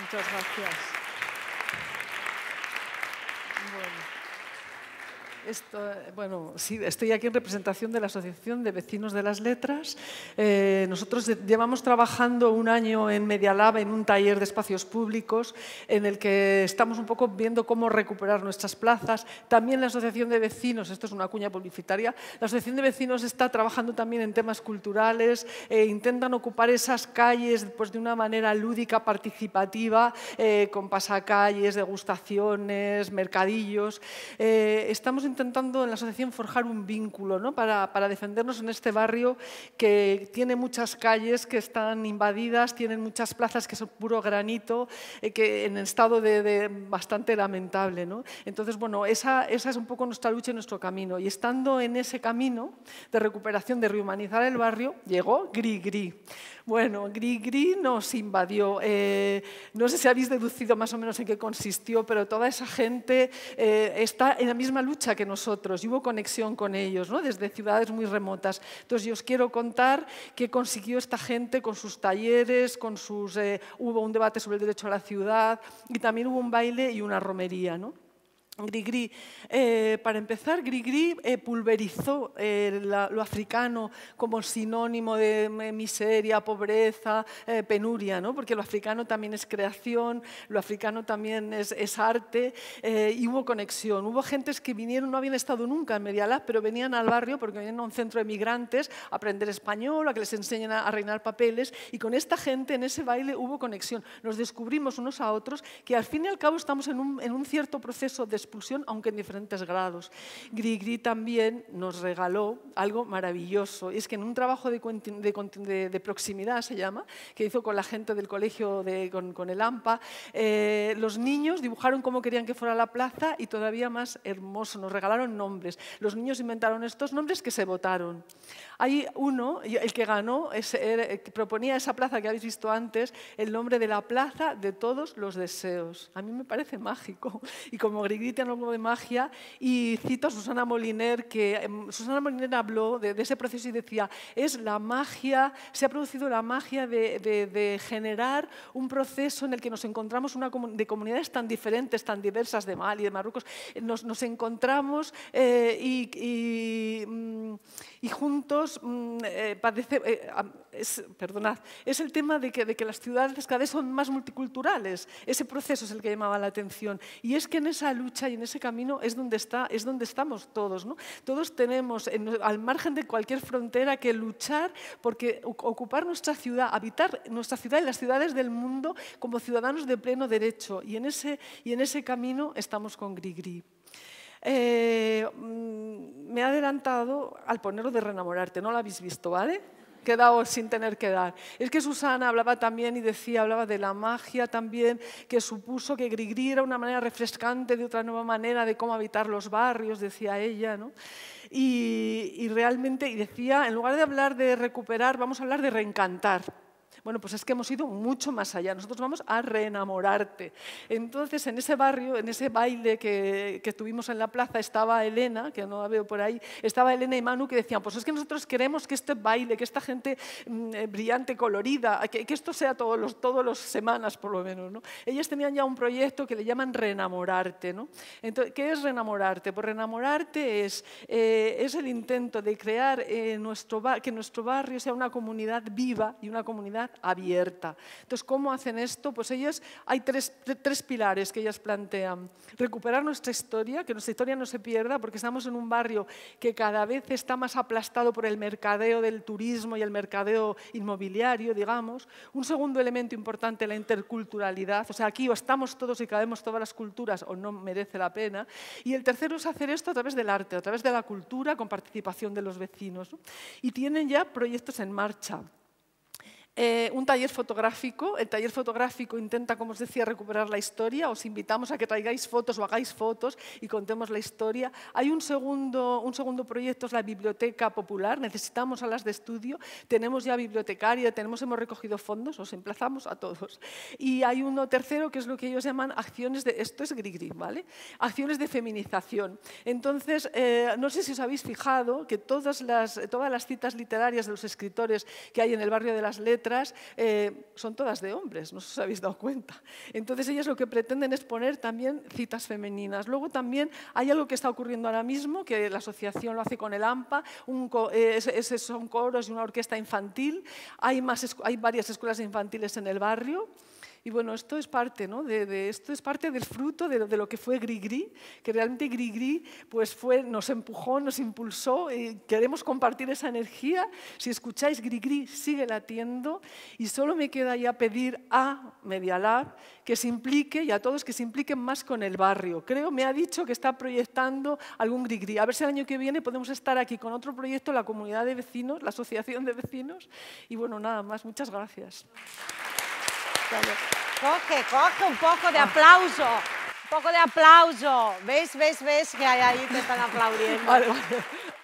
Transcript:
Muchas gracias. Esto, bueno, sí, estoy aquí en representación de la Asociación de Vecinos de las Letras. Eh, nosotros llevamos trabajando un año en Medialab, en un taller de espacios públicos, en el que estamos un poco viendo cómo recuperar nuestras plazas. También la Asociación de Vecinos, esto es una cuña publicitaria, la Asociación de Vecinos está trabajando también en temas culturales, eh, intentan ocupar esas calles pues, de una manera lúdica, participativa, eh, con pasacalles, degustaciones, mercadillos. Eh, estamos intentando en la asociación forjar un vínculo ¿no? para, defendernos en este barrio que tiene muchas calles que están invadidas, tienen muchas plazas que son puro granito, eh, que en estado de, bastante lamentable. Entonces, bueno, esa, es un poco nuestra lucha y nuestro camino. Y estando en ese camino de recuperación, de rehumanizar el barrio, llegó Gri Gri. Bueno, Grigri nos invadió. Eh, no sé si habéis deducido más o menos en qué consistió, pero toda esa gente eh, está en la misma lucha que nosotros y hubo conexión con ellos, ¿no? desde ciudades muy remotas. Entonces, yo os quiero contar qué consiguió esta gente con sus talleres, con sus, eh, hubo un debate sobre el derecho a la ciudad y también hubo un baile y una romería. ¿no? Grigri. Eh, para empezar, Grigri eh, pulverizó eh, lo africano como sinónimo de miseria, pobreza, penuria, ¿no? porque lo africano también es creación, lo africano también es, arte, y hubo conexión. Hubo gentes que vinieron, no habían estado nunca en Medialab, pero venían al barrio porque venían a un centro de migrantes a aprender español, a que les enseñen a, reinar papeles, y con esta gente en ese baile hubo conexión. Nos descubrimos unos a otros que al fin y al cabo estamos en un, en un cierto proceso de expulsión, aunque en diferentes grados. Grigri también nos regaló algo maravilloso, y es que en un trabajo de, proximidad, se llama, que hizo con la gente del colegio, con, el AMPA, eh, los niños dibujaron cómo querían que fuera la plaza y todavía más hermoso, nos regalaron nombres. Los niños inventaron estos nombres que se votaron. Hay uno, el que ganó, eh, proponía esa plaza que habéis visto antes, el nombre de la plaza de todos los deseos. A mí me parece mágico. Y como Grigri algo de magia y cito a Susana Moliner, que em, Susana Moliner habló de, ese proceso y decía, es la magia, se ha producido la magia de, generar un proceso en el que nos encontramos una, de comunidades tan diferentes, tan diversas de Mali, de Marruecos, eh, nos, encontramos eh, y, y, mm, juntos mm, eh, eh es, es el tema de que, las ciudades cada vez son más multiculturales. Ese proceso es el que llamaba la atención. Y es que en esa lucha y en ese camino es donde, está, es donde estamos todos. Todos tenemos, al margen de cualquier frontera, que luchar porque ocupar nuestra ciudad, habitar nuestra ciudad y las ciudades del mundo como ciudadanos de pleno derecho. Y en ese, y en ese camino estamos con Grigri. Eh, mm, me he adelantado al ponerlo de renamorarte, no lo habéis visto, ¿vale? quedado sin tener que dar. Es que Susana hablaba también y decía, hablaba de la magia también, que supuso que Grigri era una manera refrescante, de otra nueva manera de cómo habitar los barrios, decía ella, ¿no? Y, realmente, y decía, en lugar de hablar de recuperar, vamos a hablar de reencantar. Bueno, pues es que hemos ido mucho más allá. Nosotros vamos a reenamorarte. Entonces, en ese barrio, en ese baile que, que tuvimos en la plaza, estaba Elena, que no la veo por ahí, estaba Elena y Manu que decían, pues es que nosotros queremos que este baile, que esta gente mm, eh, brillante, colorida, que, esto sea todos los, todos los semanas por lo menos. ¿no? Ellas tenían ya un proyecto que le llaman reenamorarte. ¿no? Entonces, ¿Qué es reenamorarte? Pues reenamorarte es, eh, es el intento de crear eh, nuestro, que nuestro barrio sea una comunidad viva y una comunidad abierta. Entonces, ¿cómo hacen esto? Pues ellas, hay tres, tres pilares que ellas plantean. Recuperar nuestra historia, que nuestra historia no se pierda, porque estamos en un barrio que cada vez está más aplastado por el mercadeo del turismo y el mercadeo inmobiliario, digamos. Un segundo elemento importante, la interculturalidad. O sea, aquí o estamos todos y cabemos todas las culturas o no merece la pena. Y el tercero es hacer esto a través del arte, a través de la cultura, con participación de los vecinos. Y tienen ya proyectos en marcha. Eh, un taller fotográfico. El taller fotográfico intenta, como os decía, recuperar la historia. Os invitamos a que traigáis fotos o hagáis fotos y contemos la historia. Hay un segundo, un segundo proyecto, es la Biblioteca Popular. Necesitamos alas de estudio. Tenemos ya bibliotecaria, tenemos, hemos recogido fondos, os emplazamos a todos. Y hay uno tercero que es lo que ellos llaman acciones de, esto es gris, gris ¿vale? Acciones de feminización. Entonces, eh, no sé si os habéis fijado que todas las, todas las citas literarias de los escritores que hay en el barrio de las letras eh, son todas de hombres, no os habéis dado cuenta. Entonces ellas lo que pretenden es poner también citas femeninas. Luego también hay algo que está ocurriendo ahora mismo, que la asociación lo hace con el AMPA, un, son coros y una orquesta infantil. Hay, más, hay varias escuelas infantiles en el barrio. Y bueno, esto es parte, ¿no? De, esto es parte del fruto de, lo que fue Grigri, que realmente Grigri pues fue, nos empujó, nos impulsó, y eh, queremos compartir esa energía. Si escucháis, Grigri sigue latiendo y solo me queda ya pedir a Medialab que se implique y a todos que se impliquen más con el barrio. Creo, me ha dicho que está proyectando algún Grigri. A ver si el año que viene podemos estar aquí con otro proyecto, la comunidad de vecinos, la asociación de vecinos. Y bueno, nada más, muchas Gracias. Coge, coge un poco de aplauso. Un poco de aplauso. ¿Ves, ves, ves que ahí te están aplaudiendo?